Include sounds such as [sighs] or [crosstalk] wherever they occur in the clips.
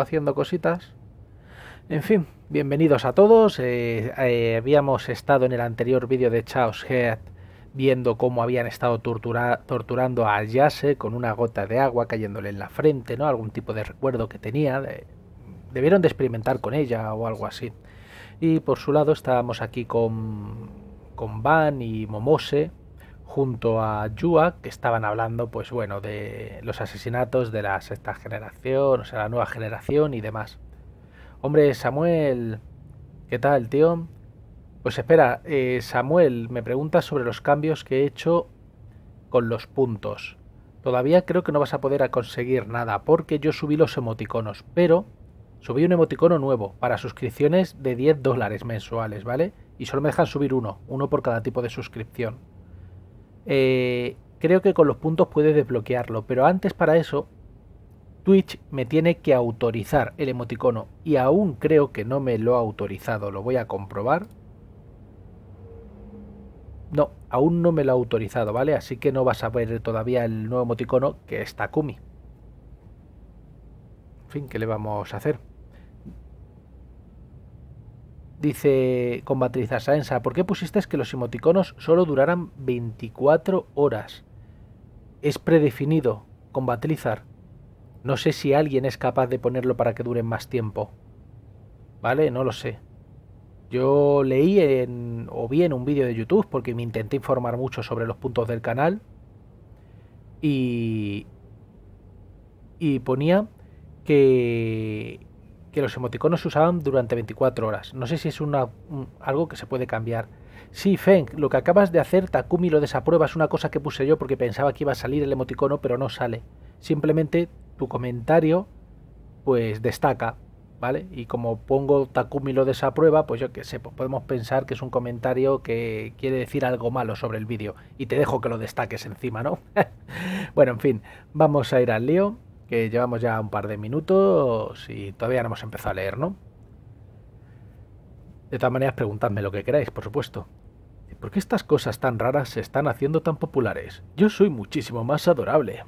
haciendo cositas. En fin, bienvenidos a todos. Eh, eh, habíamos estado en el anterior vídeo de Chaos Head viendo cómo habían estado torturando a Yase con una gota de agua cayéndole en la frente, ¿no? Algún tipo de recuerdo que tenía. debieron de experimentar con ella o algo así. Y por su lado estábamos aquí con, con Van y Momose, junto a Yua, que estaban hablando, pues bueno, de los asesinatos de la sexta generación, o sea, la nueva generación y demás. Hombre, Samuel, ¿qué tal, tío? Pues espera, eh, Samuel me pregunta sobre los cambios que he hecho con los puntos. Todavía creo que no vas a poder conseguir nada porque yo subí los emoticonos, pero subí un emoticono nuevo para suscripciones de 10 dólares mensuales, ¿vale? Y solo me dejan subir uno, uno por cada tipo de suscripción. Eh, creo que con los puntos puedes desbloquearlo, pero antes para eso Twitch me tiene que autorizar el emoticono y aún creo que no me lo ha autorizado, lo voy a comprobar. No, aún no me lo ha autorizado, ¿vale? Así que no vas a ver todavía el nuevo emoticono que es Takumi. En fin, ¿qué le vamos a hacer? Dice Combatriz Saensa, ¿por qué pusiste que los emoticonos solo duraran 24 horas? Es predefinido, Combatrizar. No sé si alguien es capaz de ponerlo para que duren más tiempo. ¿Vale? No lo sé. Yo leí en, o vi en un vídeo de YouTube porque me intenté informar mucho sobre los puntos del canal. Y, y ponía que que los emoticonos se usaban durante 24 horas. No sé si es una, algo que se puede cambiar. Sí, Feng, lo que acabas de hacer, Takumi lo desaprueba, es una cosa que puse yo porque pensaba que iba a salir el emoticono, pero no sale. Simplemente tu comentario, pues destaca, ¿vale? Y como pongo Takumi lo desaprueba, pues yo qué sé, pues podemos pensar que es un comentario que quiere decir algo malo sobre el vídeo. Y te dejo que lo destaques encima, ¿no? [laughs] bueno, en fin, vamos a ir al lío que llevamos ya un par de minutos y todavía no hemos empezado a leer, ¿no? De todas maneras, preguntadme lo que queráis, por supuesto. ¿Por qué estas cosas tan raras se están haciendo tan populares? Yo soy muchísimo más adorable.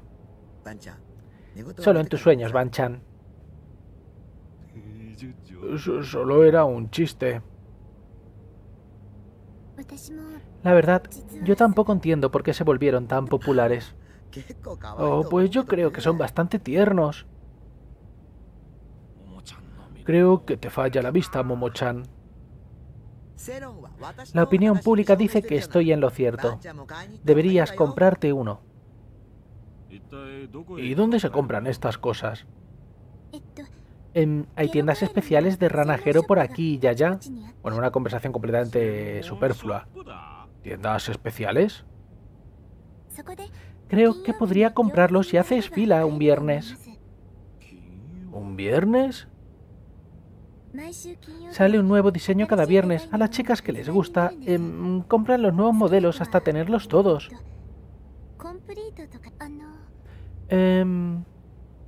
Solo en tus sueños, Banchan. Solo era un chiste. La verdad, yo tampoco entiendo por qué se volvieron tan populares. Oh, pues yo creo que son bastante tiernos. Creo que te falla la vista, Momo-chan. La opinión pública dice que estoy en lo cierto. Deberías comprarte uno. ¿Y dónde se compran estas cosas? hay tiendas especiales de ranajero por aquí y allá. Bueno, una conversación completamente superflua. ¿Tiendas especiales? Creo que podría comprarlo si haces fila un viernes. ¿Un viernes? Sale un nuevo diseño cada viernes. A las chicas que les gusta, em, compran los nuevos modelos hasta tenerlos todos. Em,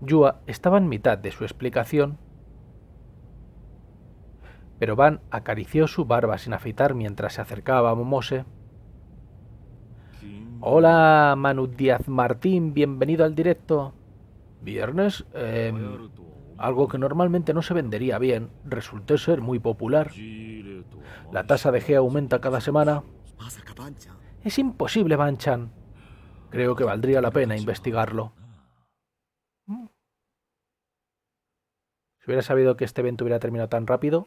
Yua estaba en mitad de su explicación. Pero Van acarició su barba sin afeitar mientras se acercaba a Momose. Hola Manu Díaz Martín, bienvenido al directo. Viernes, em, algo que normalmente no se vendería bien, resultó ser muy popular. La tasa de G aumenta cada semana. Es imposible, Banchan. Creo que valdría la pena investigarlo. Mm. Si hubiera sabido que este evento hubiera terminado tan rápido,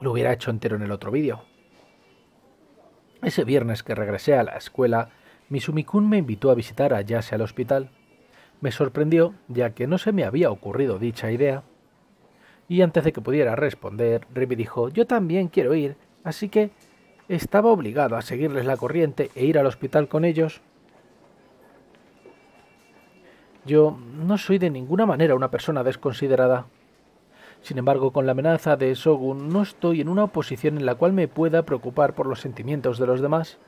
lo hubiera hecho entero en el otro vídeo. Ese viernes que regresé a la escuela, Misumikun me invitó a visitar a Yase al hospital. Me sorprendió, ya que no se me había ocurrido dicha idea. Y antes de que pudiera responder, Ribby dijo, yo también quiero ir, así que estaba obligado a seguirles la corriente e ir al hospital con ellos. Yo no soy de ninguna manera una persona desconsiderada. Sin embargo, con la amenaza de Shogun no estoy en una posición en la cual me pueda preocupar por los sentimientos de los demás.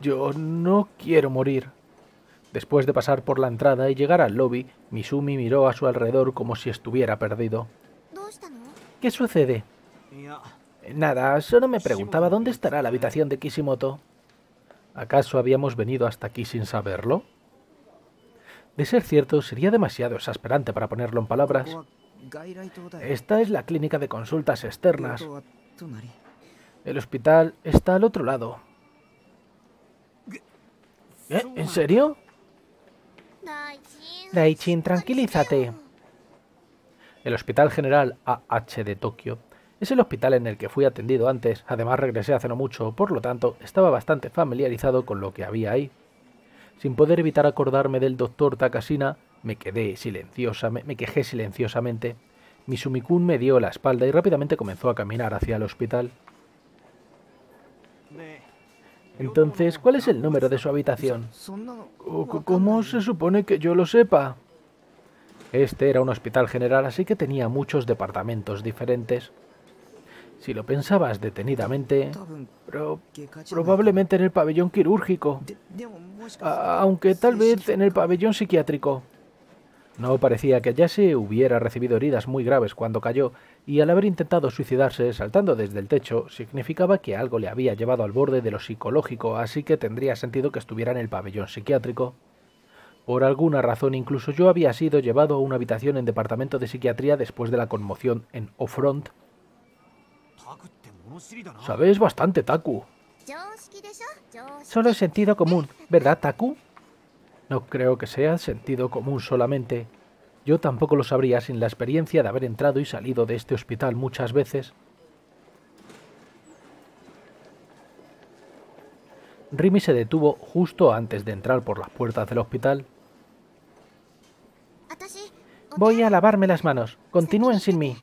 Yo no quiero morir. Después de pasar por la entrada y llegar al lobby, Misumi miró a su alrededor como si estuviera perdido. ¿Qué sucede? Nada, solo me preguntaba dónde estará la habitación de Kishimoto. ¿Acaso habíamos venido hasta aquí sin saberlo? De ser cierto, sería demasiado exasperante para ponerlo en palabras. Esta es la clínica de consultas externas. El hospital está al otro lado. ¿Eh? ¿En serio? Daichin, tranquilízate. El Hospital General AH de Tokio es el hospital en el que fui atendido antes, además regresé hace no mucho, por lo tanto estaba bastante familiarizado con lo que había ahí. Sin poder evitar acordarme del doctor Takasina, me quedé silenciosa, me, quejé silenciosamente. Mi me dio la espalda y rápidamente comenzó a caminar hacia el hospital. Entonces, ¿cuál es el número de su habitación? ¿Cómo se supone que yo lo sepa? Este era un hospital general, así que tenía muchos departamentos diferentes. Si lo pensabas detenidamente, probablemente en el pabellón quirúrgico, aunque tal vez en el pabellón psiquiátrico. No parecía que se hubiera recibido heridas muy graves cuando cayó, y al haber intentado suicidarse saltando desde el techo significaba que algo le había llevado al borde de lo psicológico, así que tendría sentido que estuviera en el pabellón psiquiátrico. Por alguna razón incluso yo había sido llevado a una habitación en departamento de psiquiatría después de la conmoción en Off-Front. Sabes bastante, Taku. Solo es sentido común, ¿verdad, Taku? No creo que sea sentido común solamente. Yo tampoco lo sabría sin la experiencia de haber entrado y salido de este hospital muchas veces. Remy se detuvo justo antes de entrar por las puertas del hospital. Voy a lavarme las manos. Continúen sin mí.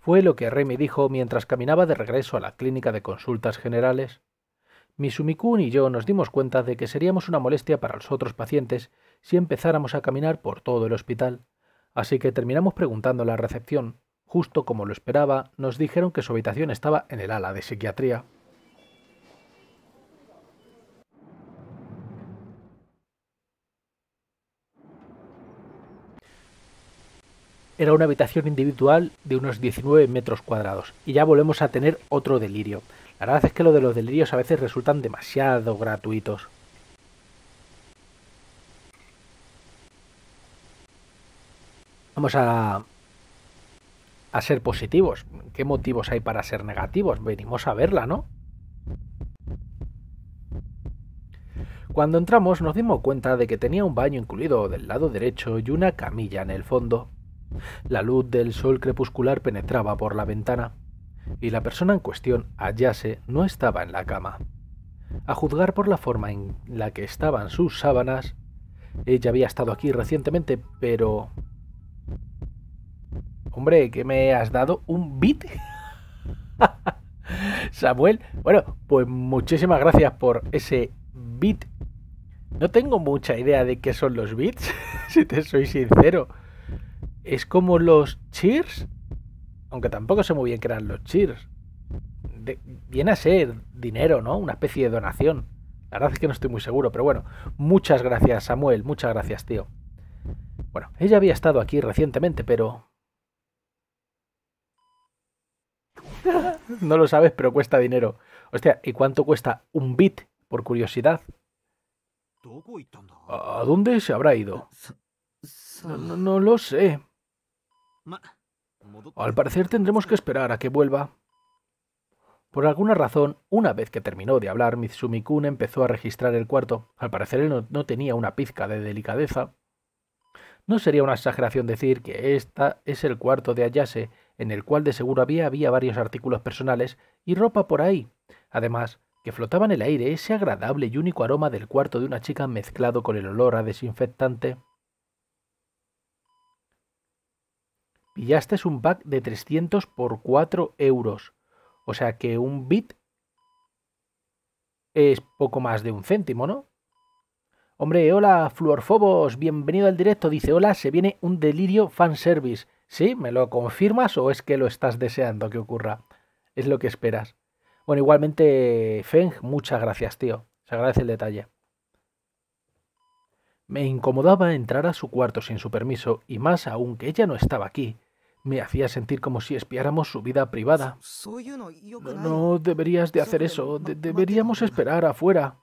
Fue lo que Remy dijo mientras caminaba de regreso a la clínica de consultas generales. Misumikun y yo nos dimos cuenta de que seríamos una molestia para los otros pacientes si empezáramos a caminar por todo el hospital, así que terminamos preguntando la recepción. Justo como lo esperaba, nos dijeron que su habitación estaba en el ala de psiquiatría. Era una habitación individual de unos 19 metros cuadrados, y ya volvemos a tener otro delirio. La verdad es que lo de los delirios a veces resultan demasiado gratuitos. Vamos a, a ser positivos. ¿Qué motivos hay para ser negativos? Venimos a verla, ¿no? Cuando entramos nos dimos cuenta de que tenía un baño incluido del lado derecho y una camilla en el fondo. La luz del sol crepuscular penetraba por la ventana y la persona en cuestión, Ayase, no estaba en la cama. A juzgar por la forma en la que estaban sus sábanas, ella había estado aquí recientemente, pero... Hombre, ¿qué me has dado un beat. [laughs] Samuel, bueno, pues muchísimas gracias por ese beat. No tengo mucha idea de qué son los beats, [laughs] si te soy sincero. ¿Es como los cheers? Aunque tampoco sé muy bien qué eran los cheers. viene a ser dinero, ¿no? Una especie de donación. La verdad es que no estoy muy seguro, pero bueno. Muchas gracias, Samuel. Muchas gracias, tío. Bueno, ella había estado aquí recientemente, pero... [laughs] no lo sabes, pero cuesta dinero. Hostia, ¿y cuánto cuesta un bit, por curiosidad? ¿A dónde se habrá ido? no lo sé. Al parecer tendremos que esperar a que vuelva. Por alguna razón, una vez que terminó de hablar, Mitsumikun empezó a registrar el cuarto. Al parecer él no, tenía una pizca de delicadeza. No sería una exageración decir que esta es el cuarto de Ayase, en el cual de seguro había varios artículos personales y ropa por ahí. Además, que flotaba en el aire ese agradable y único aroma del cuarto de una chica mezclado con el olor a desinfectante. Y ya este es un pack de 300 por 4 euros. O sea que un bit es poco más de un céntimo, ¿no? Hombre, hola, Fluorfobos, bienvenido al directo. Dice, hola, se viene un delirio fanservice. ¿Sí? ¿Me lo confirmas o es que lo estás deseando que ocurra? Es lo que esperas. Bueno, igualmente, Feng, muchas gracias, tío. Se agradece el detalle. Me incomodaba entrar a su cuarto sin su permiso, y más aún que ella no estaba aquí. Me hacía sentir como si espiáramos su vida privada. No deberías de hacer eso. deberíamos esperar afuera.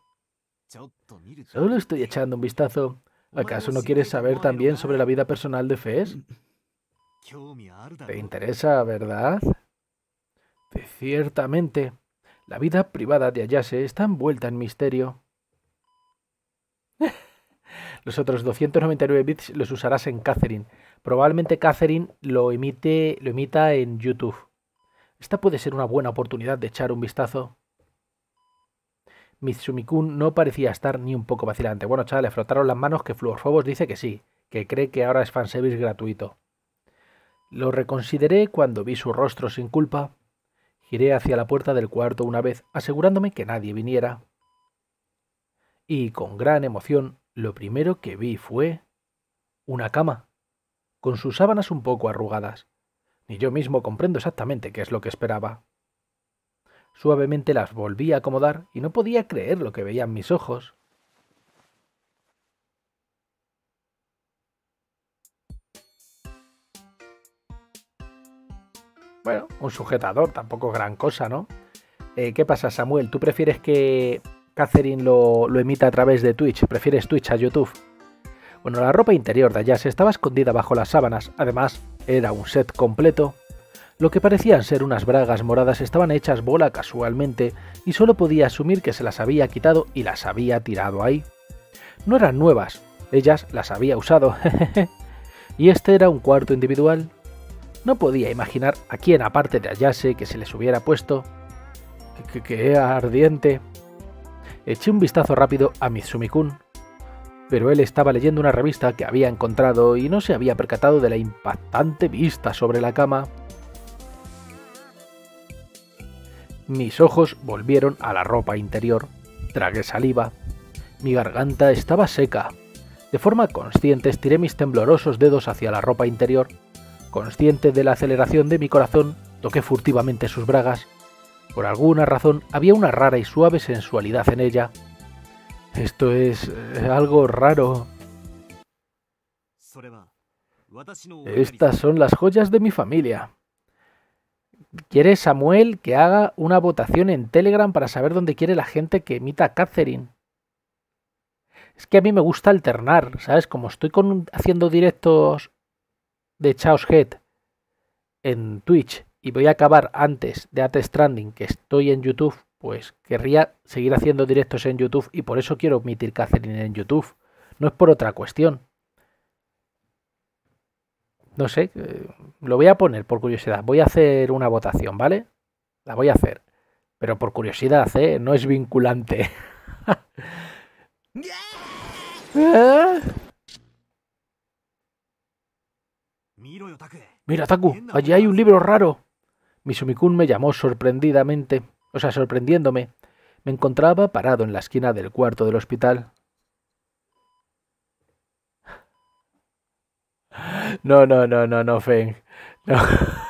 Solo estoy echando un vistazo. ¿Acaso no quieres saber también sobre la vida personal de Fes? [clears throat] ¿Te interesa, verdad? Ciertamente. La vida privada de Ayase está envuelta en misterio. Los otros 299 bits los usarás en Catherine. Probablemente Catherine lo, emite, lo emita en YouTube. Esta puede ser una buena oportunidad de echar un vistazo. Mitsumikun no parecía estar ni un poco vacilante. Bueno, chavales, le frotaron las manos que Fluorfobos dice que sí, que cree que ahora es fanservice gratuito. Lo reconsideré cuando vi su rostro sin culpa. Giré hacia la puerta del cuarto una vez, asegurándome que nadie viniera. Y con gran emoción lo primero que vi fue una cama, con sus sábanas un poco arrugadas. Ni yo mismo comprendo exactamente qué es lo que esperaba. Suavemente las volví a acomodar y no podía creer lo que veían mis ojos. Bueno, un sujetador, tampoco gran cosa, ¿no? Eh, ¿Qué pasa, Samuel? ¿Tú prefieres que Catherine lo, lo a través de Twitch, prefieres Twitch a YouTube. Bueno, la ropa interior de Ayase estaba escondida bajo las sábanas, además era un set completo. Lo que parecían ser unas bragas moradas estaban hechas bola casualmente y solo podía asumir que se las había quitado y las había tirado ahí. No eran nuevas, ellas las había usado. [laughs] y este era un cuarto individual. No podía imaginar a quién aparte de Ayase que se les hubiera puesto. Que era ardiente! Eché un vistazo rápido a Mitsumikun, pero él estaba leyendo una revista que había encontrado y no se había percatado de la impactante vista sobre la cama. Mis ojos volvieron a la ropa interior, tragué saliva, mi garganta estaba seca. De forma consciente estiré mis temblorosos dedos hacia la ropa interior. Consciente de la aceleración de mi corazón, toqué furtivamente sus bragas por alguna razón había una rara y suave sensualidad en ella. Esto es eh, algo raro. Estas son las joyas de mi familia. ¿Quiere Samuel que haga una votación en Telegram para saber dónde quiere la gente que emita a Catherine? Es que a mí me gusta alternar, ¿sabes? Como estoy haciendo directos de Chaos Head en Twitch y voy a acabar antes de At Stranding, que estoy en YouTube, pues querría seguir haciendo directos en YouTube y por eso quiero omitir Catherine en YouTube. No es por otra cuestión. No sé, eh, lo voy a poner por curiosidad. Voy a hacer una votación, ¿vale? La voy a hacer. Pero por curiosidad, ¿eh? No es vinculante. [laughs] ¿Eh? Mira, Taku, allí hay un libro raro. Misumikun me llamó sorprendidamente, o sea, sorprendiéndome. Me encontraba parado en la esquina del cuarto del hospital. No, no, no, no, no, Feng. No. [laughs]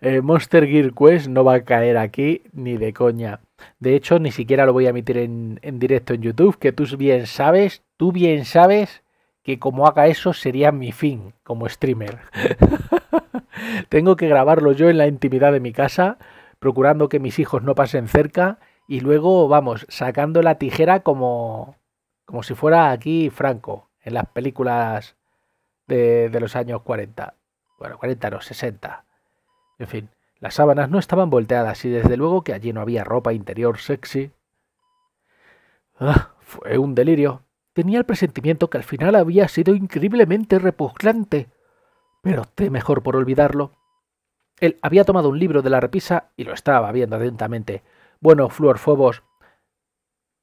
Eh, Monster Gear Quest no va a caer aquí ni de coña. De hecho, ni siquiera lo voy a emitir en directo en YouTube, que tú bien sabes, tú bien sabes que como haga eso sería mi fin como streamer. [laughs] [laughs] Tengo que grabarlo yo en la intimidad de mi casa, procurando que mis hijos no pasen cerca y luego, vamos, sacando la tijera como, como si fuera aquí Franco, en las películas de, los años 40. Bueno, 40 no, 60. En fin, las sábanas no estaban volteadas y desde luego que allí no había ropa interior sexy. Ah, fue un delirio. Tenía el presentimiento que al final había sido increíblemente repugnante pero te mejor por olvidarlo. Él había tomado un libro de la repisa y lo estaba viendo atentamente. Bueno, Fluor Fobos,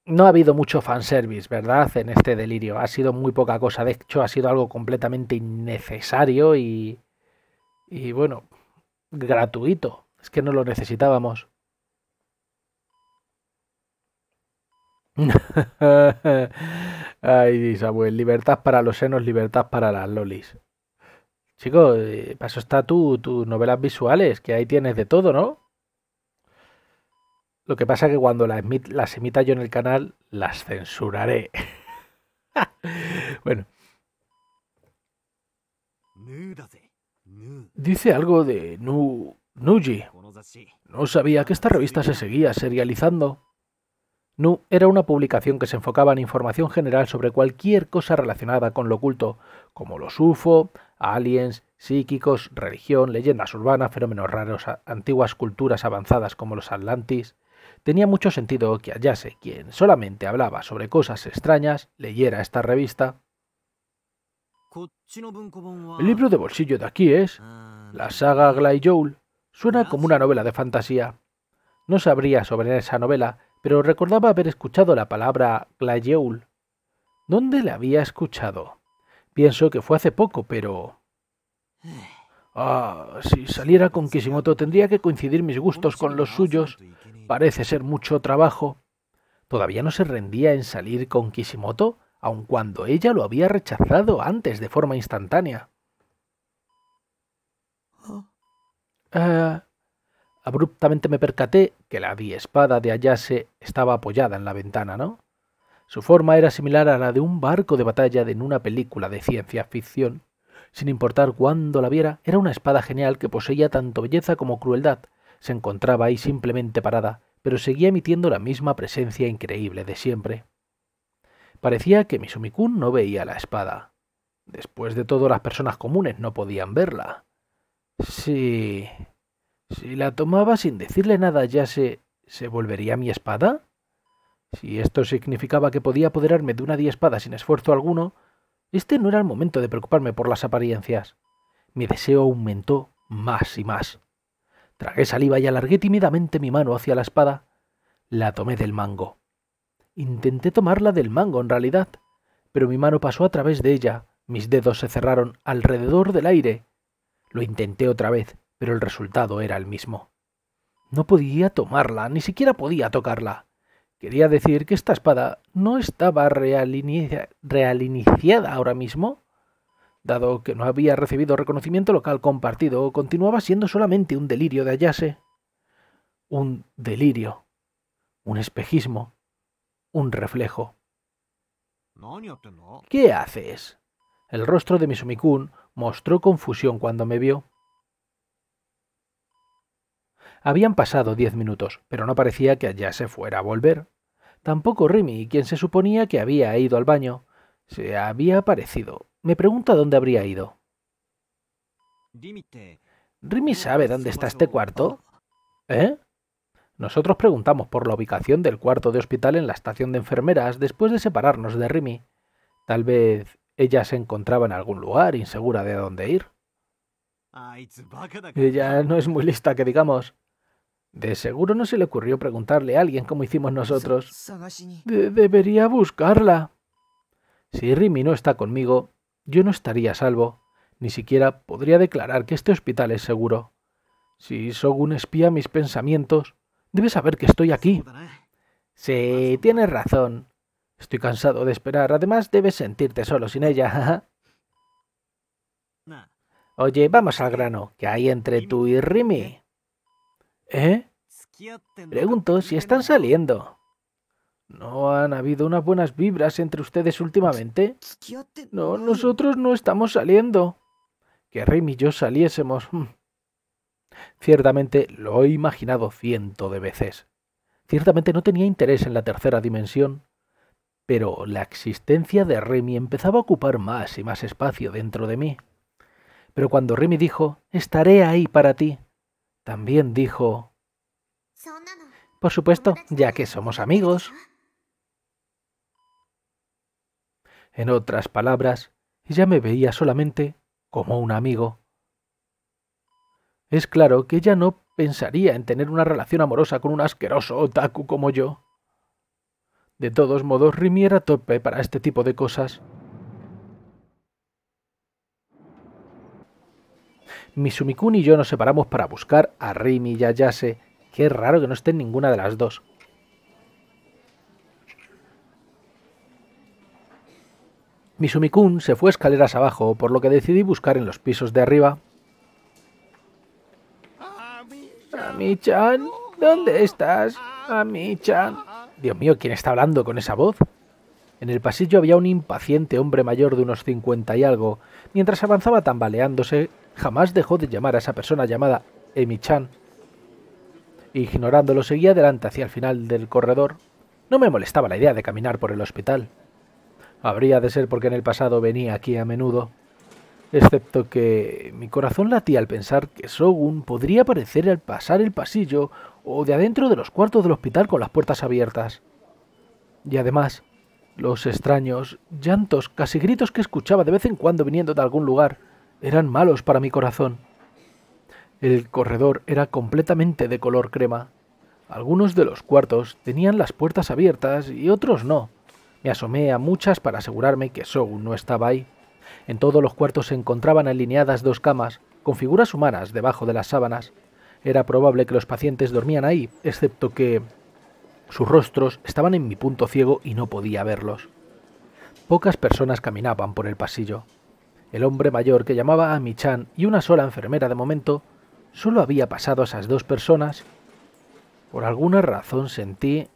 no ha habido mucho fanservice, ¿verdad? En este delirio. Ha sido muy poca cosa. De hecho, ha sido algo completamente innecesario y. Y bueno, gratuito. Es que no lo necesitábamos. [laughs] Ay, Samuel, libertad para los senos, libertad para las lolis. Chico, eh, paso está tú, tus novelas visuales, que ahí tienes de todo, ¿no? Lo que pasa es que cuando las, emita yo en el canal, las censuraré. [laughs] bueno. Dice algo de Nu... Nuji. No sabía que esta revista se seguía serializando. Nu era una publicación que se enfocaba en información general sobre cualquier cosa relacionada con lo oculto, como los UFO, aliens, psíquicos, religión, leyendas urbanas, fenómenos raros, antiguas culturas avanzadas como los Atlantis. Tenía mucho sentido que hallase quien solamente hablaba sobre cosas extrañas leyera esta revista. El libro de bolsillo de aquí es la saga Gly Suena como una novela de fantasía. No sabría sobre esa novela, pero recordaba haber escuchado la palabra glayeul. ¿Dónde la había escuchado? Pienso que fue hace poco, pero... Ah, si saliera con Kishimoto tendría que coincidir mis gustos con los suyos. Parece ser mucho trabajo. ¿Todavía no se rendía en salir con Kishimoto, aun cuando ella lo había rechazado antes de forma instantánea? Ah. Ah, Abruptamente me percaté que la espada de Ayase estaba apoyada en la ventana, ¿no? Su forma era similar a la de un barco de batalla en una película de ciencia ficción. Sin importar cuándo la viera, era una espada genial que poseía tanto belleza como crueldad. Se encontraba ahí simplemente parada, pero seguía emitiendo la misma presencia increíble de siempre. Parecía que Misumikun no veía la espada. Después de todo, las personas comunes no podían verla. Sí, si la tomaba sin decirle nada, ya se... ¿Se volvería mi espada? Si esto significaba que podía apoderarme de una espada sin esfuerzo alguno, este no era el momento de preocuparme por las apariencias. Mi deseo aumentó más y más. Tragué saliva y alargué tímidamente mi mano hacia la espada. La tomé del mango. Intenté tomarla del mango en realidad, pero mi mano pasó a través de ella, mis dedos se cerraron alrededor del aire. Lo intenté otra vez, pero el resultado era el mismo. No podía tomarla, ni siquiera podía tocarla. Quería decir que esta espada no estaba realiniciada ahora mismo. Dado que no había recibido reconocimiento local compartido, continuaba siendo solamente un delirio de hallase. Un delirio. Un espejismo. Un reflejo. ¿Qué haces? El rostro de Misumikun mostró confusión cuando me vio. Habían pasado diez minutos, pero no parecía que allá se fuera a volver. Tampoco Rimi, quien se suponía que había ido al baño, se había aparecido. Me pregunta dónde habría ido. ¿Rimi sabe dónde está este cuarto? ¿Eh? Nosotros preguntamos por la ubicación del cuarto de hospital en la estación de enfermeras después de separarnos de Rimi. Tal vez ella se encontraba en algún lugar insegura de dónde ir. Ah, ella no es muy lista, que digamos. De seguro no se le ocurrió preguntarle a alguien como hicimos nosotros. debería buscarla. Si Rimi no está conmigo, yo no estaría salvo. Ni siquiera podría declarar que este hospital es seguro. Si un espía mis pensamientos, debe saber que estoy aquí. Sí, tienes razón. Estoy cansado de esperar. Además, debes sentirte solo sin ella. [laughs] Oye, vamos al grano. ¿Qué hay entre tú y Rimi? ¿Eh? Pregunto si están saliendo. ¿No han habido unas buenas vibras entre ustedes últimamente? No, nosotros no estamos saliendo. Que Remy y yo saliésemos. [laughs] Ciertamente lo he imaginado ciento de veces. Ciertamente no tenía interés en la tercera dimensión, pero la existencia de Remy empezaba a ocupar más y más espacio dentro de mí. Pero cuando Remy dijo, estaré ahí para ti, también dijo, por supuesto, ya que somos amigos. En otras palabras, ella me veía solamente como un amigo. Es claro que ella no pensaría en tener una relación amorosa con un asqueroso otaku como yo. De todos modos, Rimi era tope para este tipo de cosas. Misumikun y yo nos separamos para buscar a Rimi y a Yase. Qué raro que no esté ninguna de las dos. Misumikun se fue escaleras abajo, por lo que decidí buscar en los pisos de arriba. Ami-chan, ¿dónde estás? Ami-chan. Dios mío, ¿quién está hablando con esa voz? En el pasillo había un impaciente hombre mayor de unos 50 y algo. Mientras avanzaba tambaleándose, Jamás dejó de llamar a esa persona llamada Emi-chan. Ignorándolo, seguía adelante hacia el final del corredor. No me molestaba la idea de caminar por el hospital. Habría de ser porque en el pasado venía aquí a menudo. Excepto que mi corazón latía al pensar que Shogun podría aparecer al pasar el pasillo o de adentro de los cuartos del hospital con las puertas abiertas. Y además, los extraños llantos, casi gritos que escuchaba de vez en cuando viniendo de algún lugar, eran malos para mi corazón. El corredor era completamente de color crema. Algunos de los cuartos tenían las puertas abiertas y otros no. Me asomé a muchas para asegurarme que Sogun no estaba ahí. En todos los cuartos se encontraban alineadas dos camas, con figuras humanas debajo de las sábanas. Era probable que los pacientes dormían ahí, excepto que sus rostros estaban en mi punto ciego y no podía verlos. Pocas personas caminaban por el pasillo. El hombre mayor que llamaba a Michan y una sola enfermera de momento, solo había pasado a esas dos personas. Por alguna razón sentí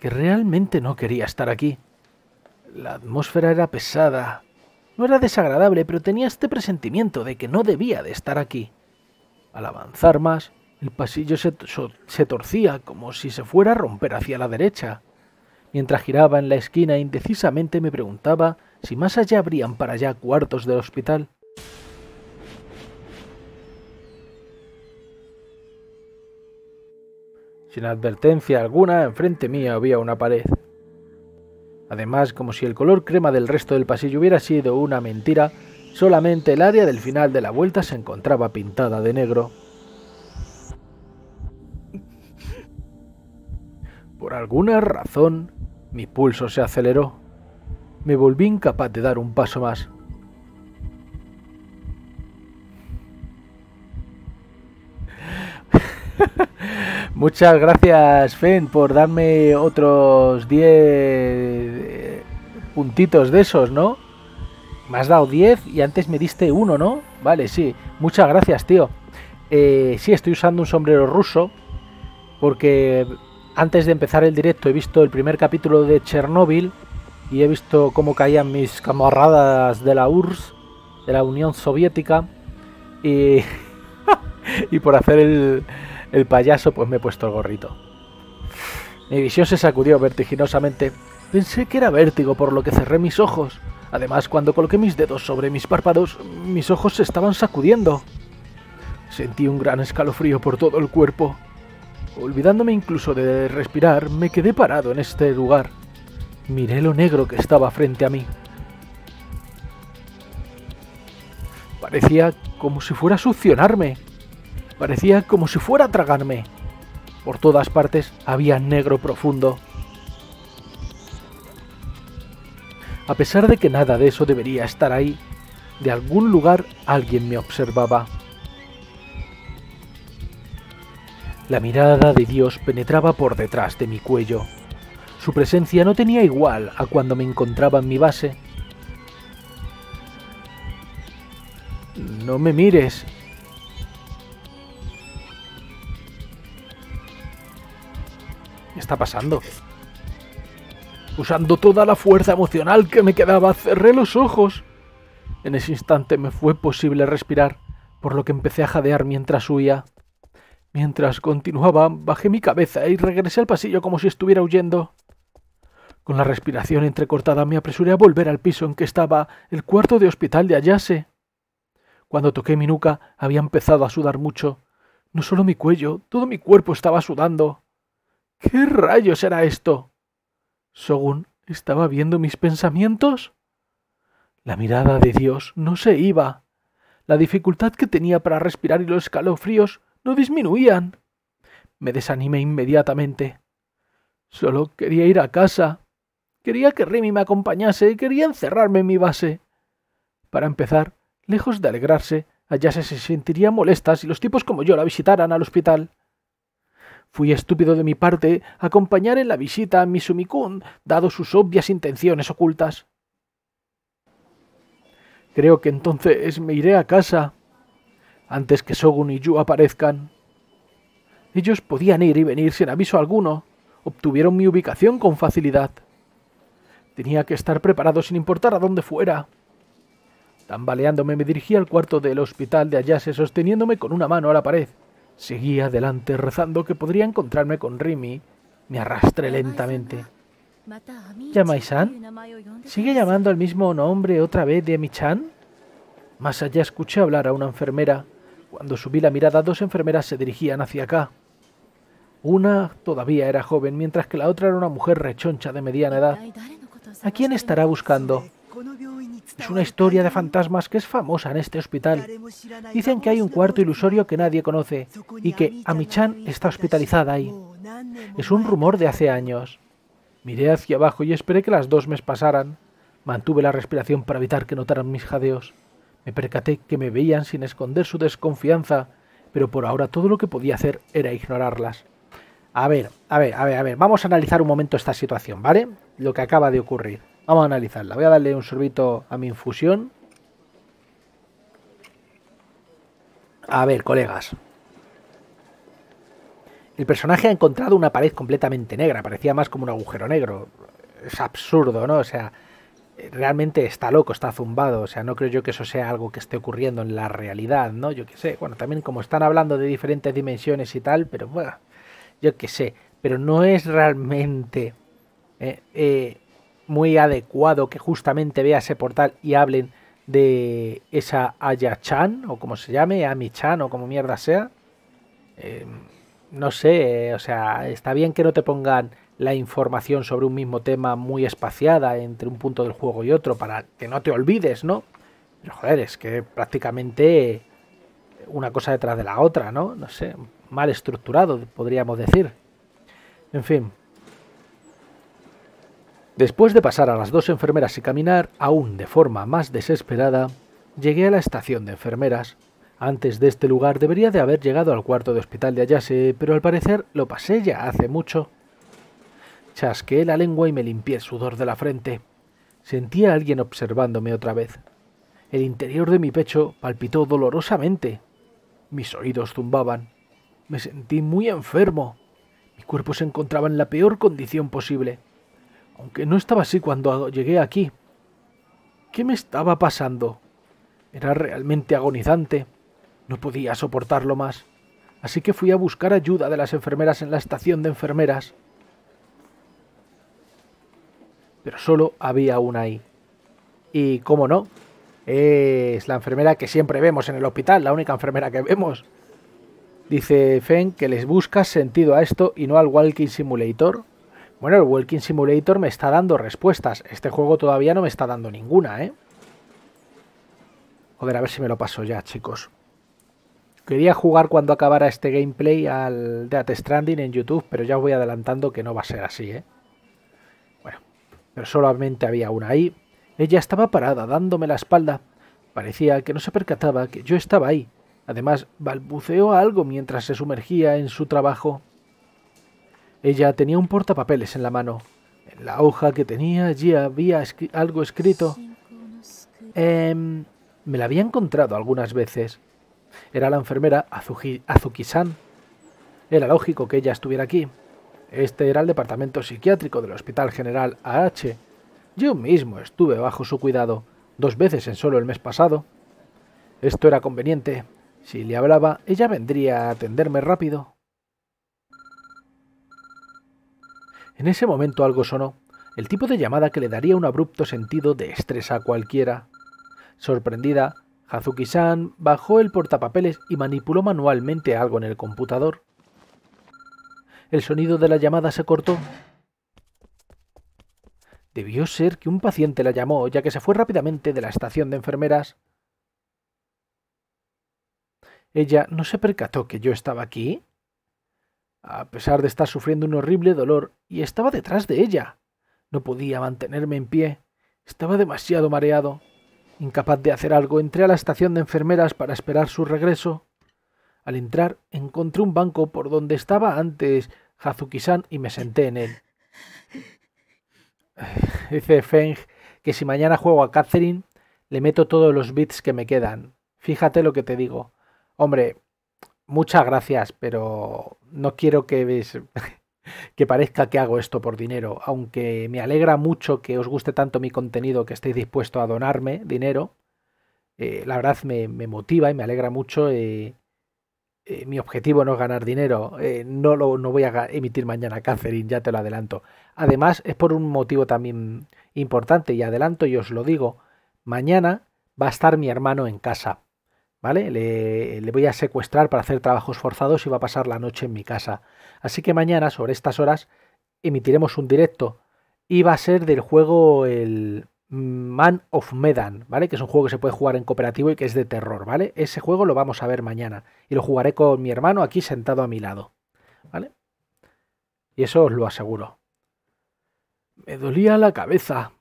que realmente no quería estar aquí. La atmósfera era pesada. No era desagradable, pero tenía este presentimiento de que no debía de estar aquí. Al avanzar más, el pasillo se, se, torcía como si se fuera a romper hacia la derecha. Mientras giraba en la esquina indecisamente me preguntaba si más allá habrían para allá cuartos del hospital. Sin advertencia alguna, enfrente mía había una pared. Además, como si el color crema del resto del pasillo hubiera sido una mentira, solamente el área del final de la vuelta se encontraba pintada de negro. Por alguna razón, mi pulso se aceleró me volví incapaz de dar un paso más. [laughs] Muchas gracias, Fen, por darme otros 10 puntitos de esos, ¿no? Me has dado 10 y antes me diste uno, ¿no? Vale, sí. Muchas gracias, tío. Eh, sí, estoy usando un sombrero ruso porque antes de empezar el directo he visto el primer capítulo de Chernóbil y he visto cómo caían mis camaradas de la URSS, de la Unión Soviética, [laughs] y, por hacer el, el payaso pues me he puesto el gorrito. Mi visión se sacudió vertiginosamente. Pensé que era vértigo por lo que cerré mis ojos. Además, cuando coloqué mis dedos sobre mis párpados, mis ojos se estaban sacudiendo. Sentí un gran escalofrío por todo el cuerpo. Olvidándome incluso de respirar, me quedé parado en este lugar. Miré lo negro que estaba frente a mí. Parecía como si fuera a succionarme. Parecía como si fuera a tragarme. Por todas partes había negro profundo. A pesar de que nada de eso debería estar ahí, de algún lugar alguien me observaba. La mirada de Dios penetraba por detrás de mi cuello. Su presencia no tenía igual a cuando me encontraba en mi base. No me mires. ¿Qué está pasando? Usando toda la fuerza emocional que me quedaba, cerré los ojos. En ese instante me fue posible respirar, por lo que empecé a jadear mientras huía. Mientras continuaba, bajé mi cabeza y regresé al pasillo como si estuviera huyendo. Con la respiración entrecortada me apresuré a volver al piso en que estaba el cuarto de hospital de Ayase. Cuando toqué mi nuca había empezado a sudar mucho. No solo mi cuello, todo mi cuerpo estaba sudando. ¿Qué rayos era esto? Según estaba viendo mis pensamientos. La mirada de Dios no se iba. La dificultad que tenía para respirar y los escalofríos no disminuían. Me desanimé inmediatamente. Solo quería ir a casa, Quería que Remy me acompañase y quería encerrarme en mi base. Para empezar, lejos de alegrarse, allá se sentiría molesta si los tipos como yo la visitaran al hospital. Fui estúpido de mi parte acompañar en la visita a Misumikun, dado sus obvias intenciones ocultas. Creo que entonces me iré a casa antes que Shogun y Yu aparezcan. Ellos podían ir y venir sin aviso alguno. Obtuvieron mi ubicación con facilidad. Tenía que estar preparado sin importar a dónde fuera. Tambaleándome me dirigí al cuarto del hospital de Ayase sosteniéndome con una mano a la pared. Seguí adelante rezando que podría encontrarme con Rimi. Me arrastré lentamente. a san ¿Sigue llamando al mismo nombre otra vez de Michan? Más allá escuché hablar a una enfermera. Cuando subí la mirada, dos enfermeras se dirigían hacia acá. Una todavía era joven, mientras que la otra era una mujer rechoncha de mediana edad. ¿A quién estará buscando? Es una historia de fantasmas que es famosa en este hospital. Dicen que hay un cuarto ilusorio que nadie conoce y que Amichan está hospitalizada ahí. Es un rumor de hace años. Miré hacia abajo y esperé que las dos me pasaran. Mantuve la respiración para evitar que notaran mis jadeos. Me percaté que me veían sin esconder su desconfianza, pero por ahora todo lo que podía hacer era ignorarlas. A ver, a ver, a ver, a ver, vamos a analizar un momento esta situación, ¿vale? lo que acaba de ocurrir. Vamos a analizarla. Voy a darle un sorbito a mi infusión. A ver, colegas. El personaje ha encontrado una pared completamente negra. Parecía más como un agujero negro. Es absurdo, ¿no? O sea, realmente está loco, está zumbado. O sea, no creo yo que eso sea algo que esté ocurriendo en la realidad, ¿no? Yo qué sé. Bueno, también como están hablando de diferentes dimensiones y tal, pero bueno, yo qué sé. Pero no es realmente eh, eh, muy adecuado que justamente vea ese portal y hablen de esa Aya-chan, o como se llame, Ami-chan, o como mierda sea. Em, no sé, eh, o sea, está bien que no te pongan la información sobre un mismo tema muy espaciada entre un punto del juego y otro para que no te olvides, ¿no? joder, es que prácticamente una cosa detrás de la otra, ¿no? No sé, mal estructurado, podríamos decir. En fin, Después de pasar a las dos enfermeras y caminar, aún de forma más desesperada, llegué a la estación de enfermeras. Antes de este lugar debería de haber llegado al cuarto de hospital de Ayase, pero al parecer lo pasé ya hace mucho. Chasqué la lengua y me limpié el sudor de la frente. Sentía a alguien observándome otra vez. El interior de mi pecho palpitó dolorosamente. Mis oídos zumbaban. Me sentí muy enfermo. Mi cuerpo se encontraba en la peor condición posible aunque no estaba así cuando llegué aquí. ¿Qué me estaba pasando? Era realmente agonizante. No podía soportarlo más. Así que fui a buscar ayuda de las enfermeras en la estación de enfermeras. Pero solo había una ahí. Y, cómo no, es la enfermera que siempre vemos en el hospital, la única enfermera que vemos. Dice Feng que les busca sentido a esto y no al Walking Simulator bueno, el Walking Simulator me está dando respuestas. Este juego todavía no me está dando ninguna, ¿eh? Joder, a ver si me lo paso ya, chicos. Quería jugar cuando acabara este gameplay al Death Stranding en YouTube, pero ya os voy adelantando que no va a ser así, ¿eh? Bueno, pero solamente había una ahí. Ella estaba parada, dándome la espalda. Parecía que no se percataba que yo estaba ahí. Además, balbuceó algo mientras se sumergía en su trabajo. Ella tenía un portapapeles en la mano. En la hoja que tenía allí había algo escrito. Em, me la había encontrado algunas veces. Era la enfermera azuki san era lógico que ella estuviera aquí. Este era el departamento psiquiátrico del Hospital General AH. Yo mismo estuve bajo su cuidado, dos veces en solo el mes pasado. Esto era conveniente. Si le hablaba, ella vendría a atenderme rápido. En ese momento algo sonó, el tipo de llamada que le daría un abrupto sentido de estrés a cualquiera. Sorprendida, Hazuki-san bajó el portapapeles y manipuló manualmente algo en el computador. El sonido de la llamada se cortó. Debió ser que un paciente la llamó, ya que se fue rápidamente de la estación de enfermeras. Ella no se percató que yo estaba aquí a pesar de estar sufriendo un horrible dolor, y estaba detrás de ella. No podía mantenerme en pie. Estaba demasiado mareado. Incapaz de hacer algo, entré a la estación de enfermeras para esperar su regreso. Al entrar, encontré un banco por donde estaba antes Hazuki-san y me senté en él. [sighs] Dice Feng que si mañana juego a Catherine, le meto todos los bits que me quedan. Fíjate lo que te digo. Hombre, muchas gracias, pero no quiero que [laughs] que parezca que hago esto por dinero, aunque me alegra mucho que os guste tanto mi contenido que estéis dispuesto a donarme dinero. Eh, la verdad me, motiva y me alegra mucho. Eh, eh, mi objetivo no es ganar dinero. no lo no voy a emitir mañana, Catherine, ya te lo adelanto. Además, es por un motivo también importante y adelanto y os lo digo. Mañana va a estar mi hermano en casa ¿vale? Le, voy a secuestrar para hacer trabajos forzados y va a pasar la noche en mi casa. Así que mañana, sobre estas horas, emitiremos un directo y va a ser del juego el Man of Medan, ¿vale? Que es un juego que se puede jugar en cooperativo y que es de terror, ¿vale? Ese juego lo vamos a ver mañana y lo jugaré con mi hermano aquí sentado a mi lado, ¿vale? Y eso os lo aseguro. Me dolía la cabeza,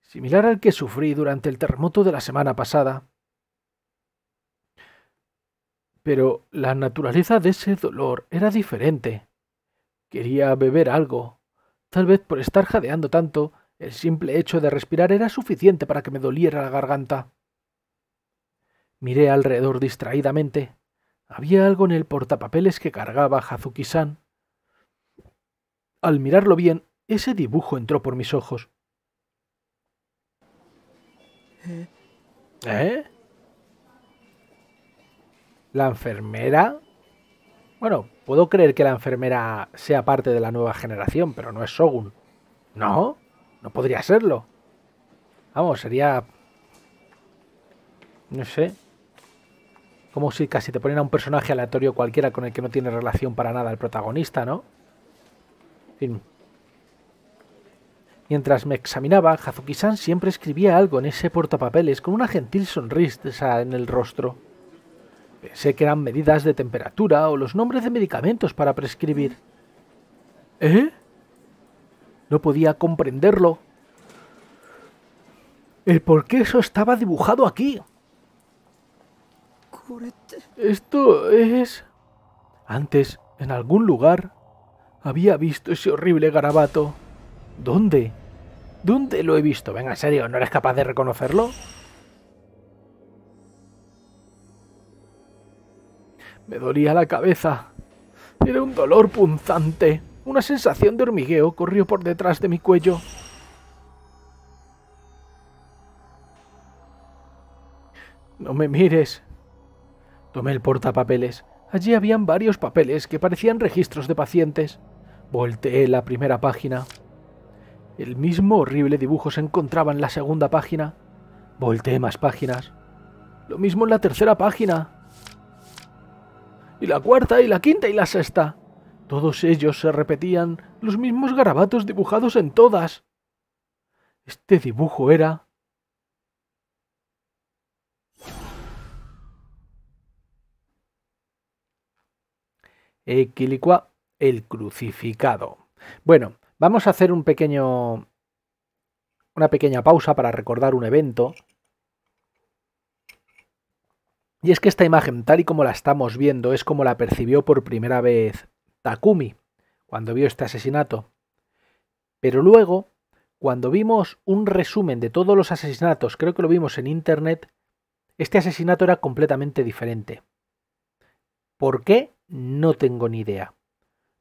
similar al que sufrí durante el terremoto de la semana pasada. Pero la naturaleza de ese dolor era diferente. Quería beber algo. Tal vez por estar jadeando tanto, el simple hecho de respirar era suficiente para que me doliera la garganta. Miré alrededor distraídamente. Había algo en el portapapeles que cargaba Hazuki-san. Al mirarlo bien, ese dibujo entró por mis ojos. ¿Eh? ¿Eh? La enfermera... Bueno, puedo creer que la enfermera sea parte de la nueva generación, pero no es Shogun. No, no podría serlo. Vamos, sería... No sé. Como si casi te ponen a un personaje aleatorio cualquiera con el que no tiene relación para nada el protagonista, ¿no? En fin. Mientras me examinaba, Hazuki-san siempre escribía algo en ese portapapeles con una gentil sonrisa en el rostro. Pensé que eran medidas de temperatura o los nombres de medicamentos para prescribir. ¿Eh? No podía comprenderlo. El por qué eso estaba dibujado aquí. Esto es... Antes, en algún lugar, había visto ese horrible garabato. ¿Dónde? ¿Dónde lo he visto? Venga, en serio, ¿no eres capaz de reconocerlo? Me dolía la cabeza. Era un dolor punzante. Una sensación de hormigueo corrió por detrás de mi cuello. No me mires. Tomé el portapapeles. Allí habían varios papeles que parecían registros de pacientes. Volteé la primera página. El mismo horrible dibujo se encontraba en la segunda página. Volteé más páginas. Lo mismo en la tercera página y la cuarta, y la quinta, y la sexta. Todos ellos se repetían los mismos garabatos dibujados en todas. Este dibujo era... Equilicua, el crucificado. Bueno, vamos a hacer un pequeño... una pequeña pausa para recordar un evento y es que esta imagen, tal y como la estamos viendo, es como la percibió por primera vez Takumi cuando vio este asesinato. Pero luego, cuando vimos un resumen de todos los asesinatos, creo que lo vimos en internet, este asesinato era completamente diferente. ¿Por qué? No tengo ni idea.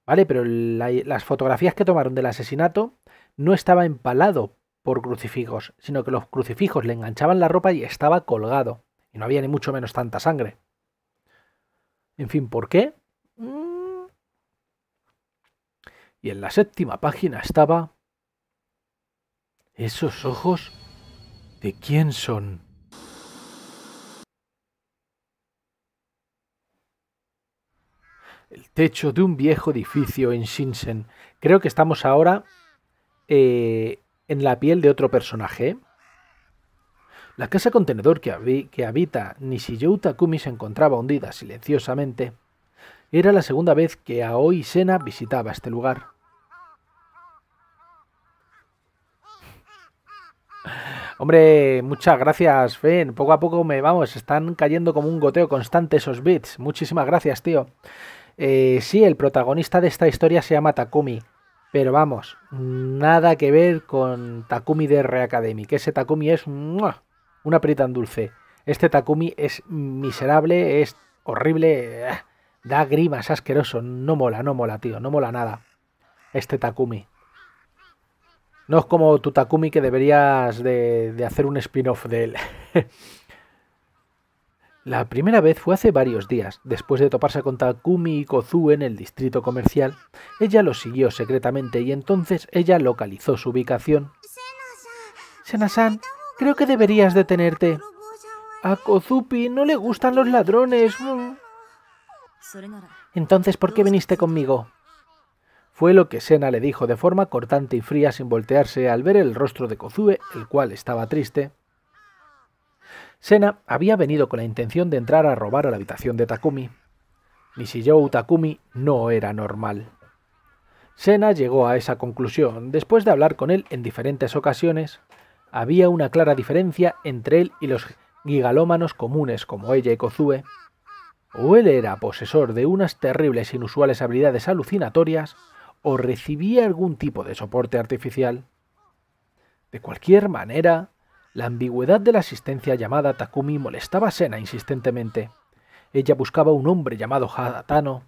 ¿Vale? Pero las fotografías que tomaron del asesinato no estaba empalado por crucifijos, sino que los crucifijos le enganchaban la ropa y estaba colgado. Y no había ni mucho menos tanta sangre. En fin, ¿por qué? Mm. Y en la séptima página estaba... Esos ojos... ¿De quién son? El techo de un viejo edificio en Shinsen. Creo que estamos ahora eh, en la piel de otro personaje. ¿eh? La casa contenedor que, habita Nishiyou Takumi se encontraba hundida silenciosamente. Era la segunda vez que Aoi Sena visitaba este lugar. Hombre, muchas gracias, Fen. Poco a poco me vamos, están cayendo como un goteo constante esos bits. Muchísimas gracias, tío. Eh, sí, el protagonista de esta historia se llama Takumi. Pero vamos, nada que ver con Takumi de Reacademy, que ese Takumi es una perita en dulce. Este Takumi es miserable, es horrible, eh, da grimas, asqueroso. No mola, no mola, tío, no mola nada. Este Takumi. No es como tu Takumi que deberías de, hacer un spin-off de él. [laughs] La primera vez fue hace varios días, después de toparse con Takumi y Kozu en el distrito comercial. Ella lo siguió secretamente y entonces ella localizó su ubicación. Senasan... Creo que deberías detenerte. A Kozupi no le gustan los ladrones. Entonces, ¿por qué viniste conmigo? Fue lo que Sena le dijo de forma cortante y fría sin voltearse al ver el rostro de Kozue, el cual estaba triste. Sena había venido con la intención de entrar a robar a la habitación de Takumi. Nishiyou Takumi no era normal. Sena llegó a esa conclusión después de hablar con él en diferentes ocasiones había una clara diferencia entre él y los gigalómanos comunes como ella y Kozue. O él era posesor de unas terribles e inusuales habilidades alucinatorias, o recibía algún tipo de soporte artificial. De cualquier manera, la ambigüedad de la asistencia llamada Takumi molestaba a Sena insistentemente. Ella buscaba un hombre llamado Hadatano.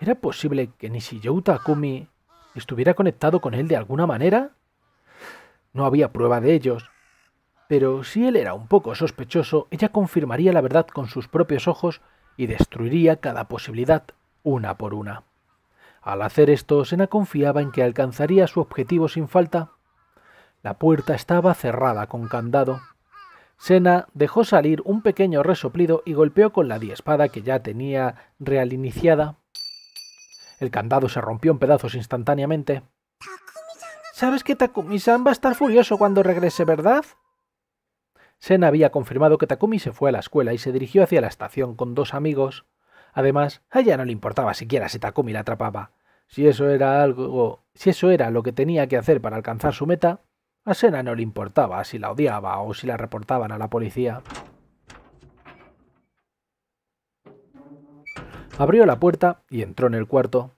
¿Era posible que Nishiyou Takumi estuviera conectado con él de alguna manera? No había prueba de ellos. Pero si él era un poco sospechoso, ella confirmaría la verdad con sus propios ojos y destruiría cada posibilidad, una por una. Al hacer esto, Sena confiaba en que alcanzaría su objetivo sin falta. La puerta estaba cerrada con candado. Sena dejó salir un pequeño resoplido y golpeó con la diespada que ya tenía realiniciada. El candado se rompió en pedazos instantáneamente. Sabes que Takumi-san va a estar furioso cuando regrese, ¿verdad? Sena había confirmado que Takumi se fue a la escuela y se dirigió hacia la estación con dos amigos. Además, a ella no le importaba siquiera si Takumi la atrapaba. Si eso era algo, si eso era lo que tenía que hacer para alcanzar su meta, a Sena no le importaba si la odiaba o si la reportaban a la policía. Abrió la puerta y entró en el cuarto.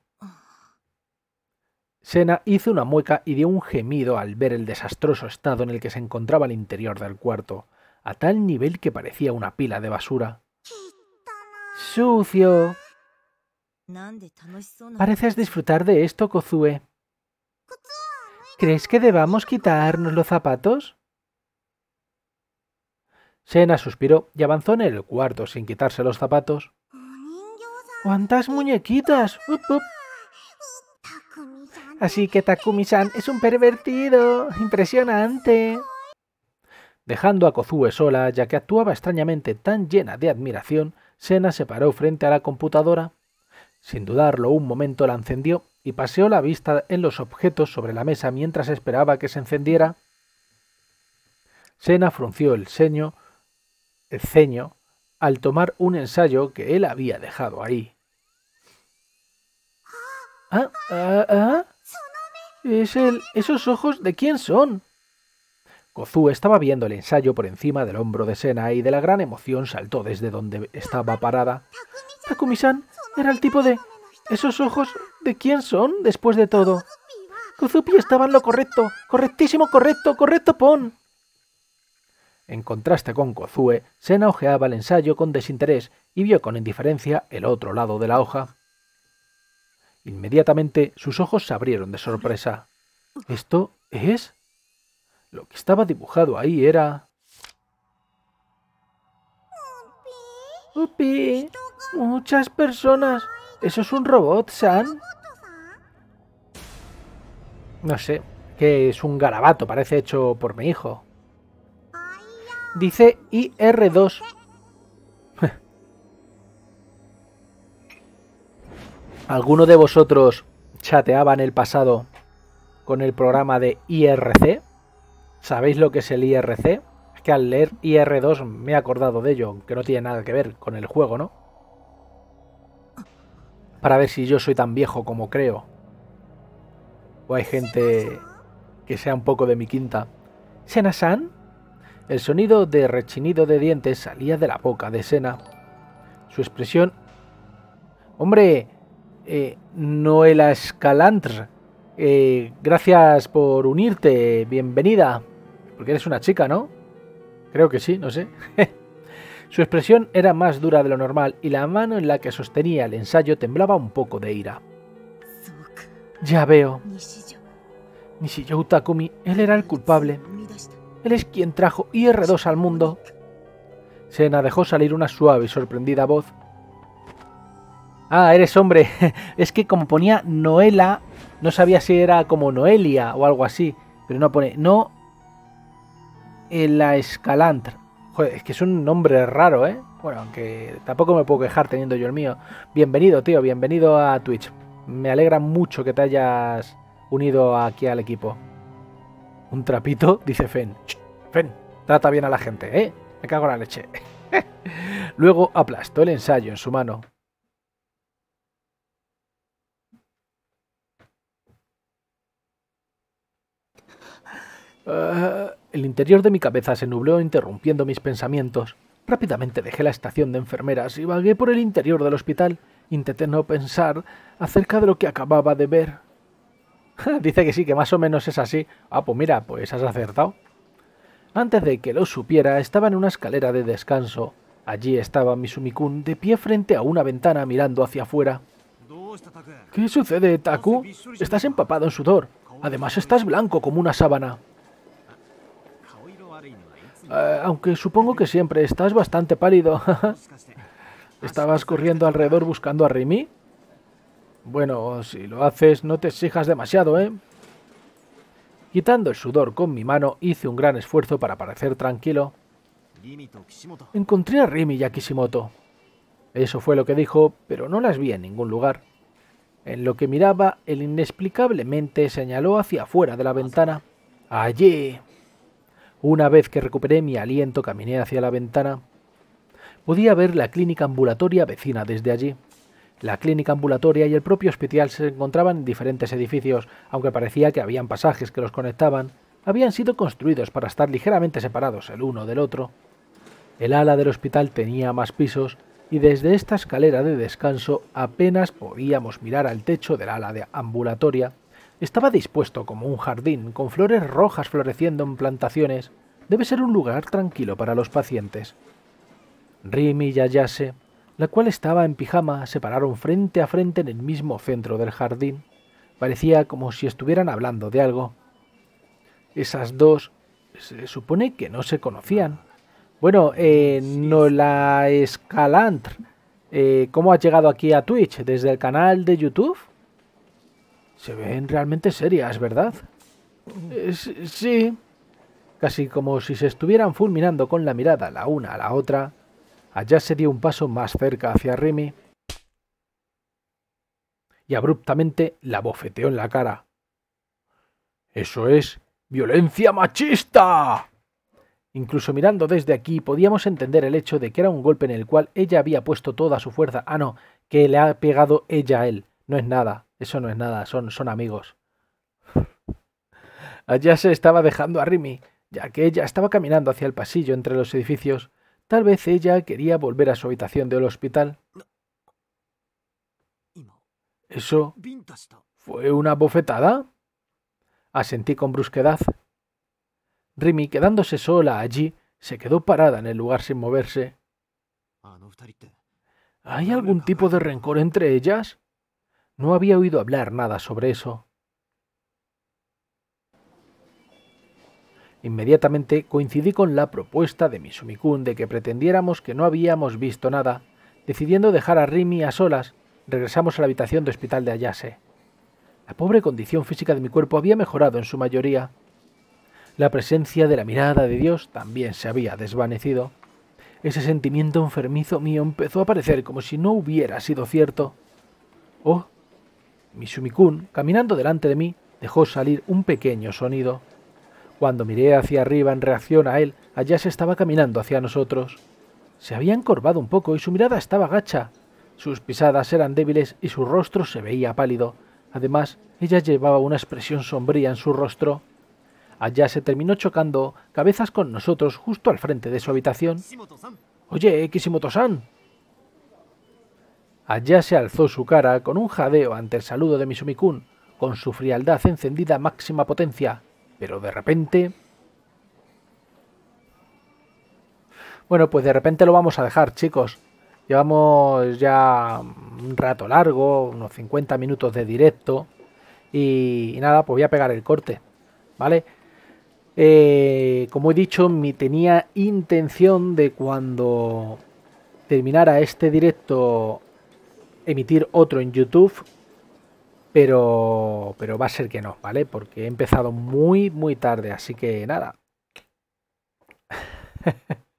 Sena hizo una mueca y dio un gemido al ver el desastroso estado en el que se encontraba el interior del cuarto, a tal nivel que parecía una pila de basura. ¡Sucio! Pareces disfrutar de esto, Kozue. ¿Crees que debamos quitarnos los zapatos? Sena suspiró y avanzó en el cuarto sin quitarse los zapatos. ¡Cuántas muñequitas! ¡Up, up Así que Takumi-san es un pervertido. Impresionante. Dejando a Kozue sola, ya que actuaba extrañamente tan llena de admiración, Sena se paró frente a la computadora. Sin dudarlo un momento la encendió y paseó la vista en los objetos sobre la mesa mientras esperaba que se encendiera. Sena frunció el ceño, el ceño al tomar un ensayo que él había dejado ahí. ¿Ah? ah, ah. ¿Es el... ¿Esos ojos de quién son? Kozue estaba viendo el ensayo por encima del hombro de Sena y de la gran emoción saltó desde donde estaba parada. Takumi-san era el tipo de... ¿Esos ojos de quién son después de todo? —Kozupi estaba en lo correcto. Correctísimo, correcto, correcto, pon. En contraste con Kozue, Sena ojeaba el ensayo con desinterés y vio con indiferencia el otro lado de la hoja. Inmediatamente sus ojos se abrieron de sorpresa. ¿Esto es? Lo que estaba dibujado ahí era... ¡Upi! ¡Muchas personas! ¿Eso es un robot, San? No sé, que es un garabato, parece hecho por mi hijo. Dice IR2, ¿Alguno de vosotros chateaba en el pasado con el programa de IRC? ¿Sabéis lo que es el IRC? Es que al leer IR2 me he acordado de ello, que no tiene nada que ver con el juego, ¿no? Para ver si yo soy tan viejo como creo. O hay gente que sea un poco de mi quinta. ¿Sena-san? El sonido de rechinido de dientes salía de la boca de Sena. Su expresión... Hombre, eh, Noela eh, gracias por unirte, bienvenida. Porque eres una chica, ¿no? Creo que sí, no sé. [laughs] Su expresión era más dura de lo normal y la mano en la que sostenía el ensayo temblaba un poco de ira. Ya veo. Nishiyo Takumi, él era el culpable. Él es quien trajo IR2 al mundo. Sena dejó salir una suave y sorprendida voz Ah, eres hombre. [laughs] es que como ponía Noela, no sabía si era como Noelia o algo así. Pero no pone. No. la Escalantra. Joder, es que es un nombre raro, ¿eh? Bueno, aunque tampoco me puedo quejar teniendo yo el mío. Bienvenido, tío, bienvenido a Twitch. Me alegra mucho que te hayas unido aquí al equipo. Un trapito, dice Fen. Fen, trata bien a la gente, ¿eh? Me cago en la leche. [laughs] Luego aplastó el ensayo en su mano, Ah, el interior de mi cabeza se nubló interrumpiendo mis pensamientos. Rápidamente dejé la estación de enfermeras y vagué por el interior del hospital. Intenté no pensar acerca de lo que acababa de ver. [laughs] Dice que sí, que más o menos es así. Ah, pues mira, pues has acertado. Antes de que lo supiera, estaba en una escalera de descanso. Allí estaba Misumikun, de pie frente a una ventana mirando hacia afuera. ¿Qué sucede, Taku? Estás empapado en sudor. Además, estás blanco como una sábana. Eh, aunque supongo que siempre estás bastante pálido. [laughs] ¿Estabas corriendo alrededor buscando a Rimi? Bueno, si lo haces, no te exijas demasiado, ¿eh? Quitando el sudor con mi mano, hice un gran esfuerzo para parecer tranquilo. Encontré a Rimi y a Kishimoto. Eso fue lo que dijo, pero no las vi en ningún lugar. En lo que miraba, él inexplicablemente señaló hacia afuera de la ventana. ¡Allí! Una vez que recuperé mi aliento caminé hacia la ventana. Podía ver la clínica ambulatoria vecina desde allí. La clínica ambulatoria y el propio hospital se encontraban en diferentes edificios, aunque parecía que habían pasajes que los conectaban. Habían sido construidos para estar ligeramente separados el uno del otro. El ala del hospital tenía más pisos y desde esta escalera de descanso apenas podíamos mirar al techo del ala de ambulatoria. Estaba dispuesto como un jardín, con flores rojas floreciendo en plantaciones. Debe ser un lugar tranquilo para los pacientes. Rimi y Ayase, la cual estaba en pijama, se pararon frente a frente en el mismo centro del jardín. Parecía como si estuvieran hablando de algo. Esas dos se supone que no se conocían. Bueno, eh, no la escalantr. Eh, ¿Cómo ha llegado aquí a Twitch? ¿Desde el canal de YouTube? Se ven realmente serias, ¿verdad? Eh, sí. Casi como si se estuvieran fulminando con la mirada la una a la otra, allá se dio un paso más cerca hacia Remy y abruptamente la bofeteó en la cara. Eso es violencia machista. Incluso mirando desde aquí podíamos entender el hecho de que era un golpe en el cual ella había puesto toda su fuerza. Ah, no, que le ha pegado ella a él. No es nada. Eso no es nada, son, son amigos. Allá se estaba dejando a Rimi, ya que ella estaba caminando hacia el pasillo entre los edificios. Tal vez ella quería volver a su habitación del hospital. ¿Eso fue una bofetada? Asentí con brusquedad. Rimi, quedándose sola allí, se quedó parada en el lugar sin moverse. ¿Hay algún tipo de rencor entre ellas? No había oído hablar nada sobre eso. Inmediatamente coincidí con la propuesta de Misumikun de que pretendiéramos que no habíamos visto nada. Decidiendo dejar a Rimi a solas, regresamos a la habitación de hospital de Ayase. La pobre condición física de mi cuerpo había mejorado en su mayoría. La presencia de la mirada de Dios también se había desvanecido. Ese sentimiento enfermizo mío empezó a aparecer como si no hubiera sido cierto. Oh, Mishumikun, caminando delante de mí, dejó salir un pequeño sonido. Cuando miré hacia arriba en reacción a él, allá se estaba caminando hacia nosotros. Se había encorvado un poco y su mirada estaba gacha. Sus pisadas eran débiles y su rostro se veía pálido. Además, ella llevaba una expresión sombría en su rostro. Allá se terminó chocando cabezas con nosotros justo al frente de su habitación. Oye, Kishimoto-san, Allá se alzó su cara con un jadeo ante el saludo de Misumikun, con su frialdad encendida a máxima potencia, pero de repente... Bueno, pues de repente lo vamos a dejar, chicos. Llevamos ya un rato largo, unos 50 minutos de directo. Y, nada, pues voy a pegar el corte, ¿vale? Eh, como he dicho, mi tenía intención de cuando terminara este directo emitir otro en YouTube, pero, pero va a ser que no, ¿vale? Porque he empezado muy, muy tarde, así que nada. [laughs]